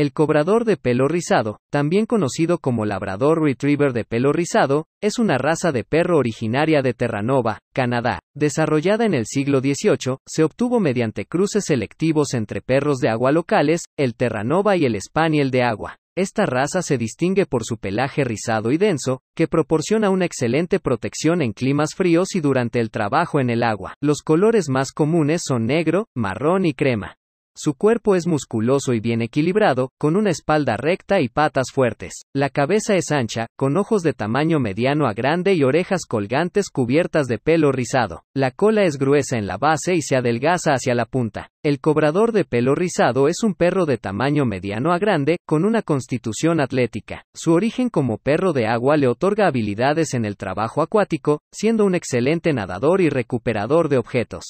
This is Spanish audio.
El cobrador de pelo rizado, también conocido como labrador retriever de pelo rizado, es una raza de perro originaria de Terranova, Canadá. Desarrollada en el siglo XVIII, se obtuvo mediante cruces selectivos entre perros de agua locales, el Terranova y el Spaniel de agua. Esta raza se distingue por su pelaje rizado y denso, que proporciona una excelente protección en climas fríos y durante el trabajo en el agua. Los colores más comunes son negro, marrón y crema. Su cuerpo es musculoso y bien equilibrado, con una espalda recta y patas fuertes. La cabeza es ancha, con ojos de tamaño mediano a grande y orejas colgantes cubiertas de pelo rizado. La cola es gruesa en la base y se adelgaza hacia la punta. El cobrador de pelo rizado es un perro de tamaño mediano a grande, con una constitución atlética. Su origen como perro de agua le otorga habilidades en el trabajo acuático, siendo un excelente nadador y recuperador de objetos.